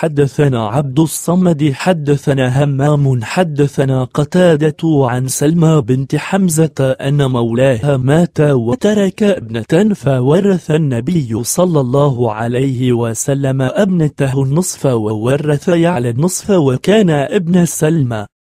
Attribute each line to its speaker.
Speaker 1: حدثنا عبد الصمد حدثنا همام حدثنا قتادة عن سلمى بنت حمزة أن مولاها مات وترك ابنة فورث النبي صلى الله عليه وسلم ابنته النصف وورث يعلى النصف وكان ابن سلمى